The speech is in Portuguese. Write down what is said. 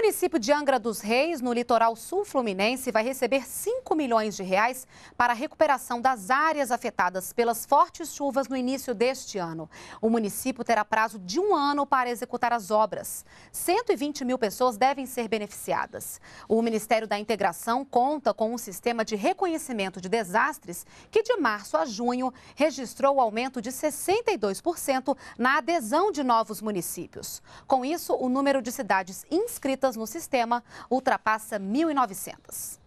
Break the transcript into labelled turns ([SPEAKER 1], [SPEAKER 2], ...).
[SPEAKER 1] O município de Angra dos Reis, no litoral sul fluminense, vai receber 5 milhões de reais para a recuperação das áreas afetadas pelas fortes chuvas no início deste ano. O município terá prazo de um ano para executar as obras. 120 mil pessoas devem ser beneficiadas. O Ministério da Integração conta com um sistema de reconhecimento de desastres que, de março a junho, registrou o aumento de 62% na adesão de novos municípios. Com isso, o número de cidades inscritas no sistema ultrapassa 1.900.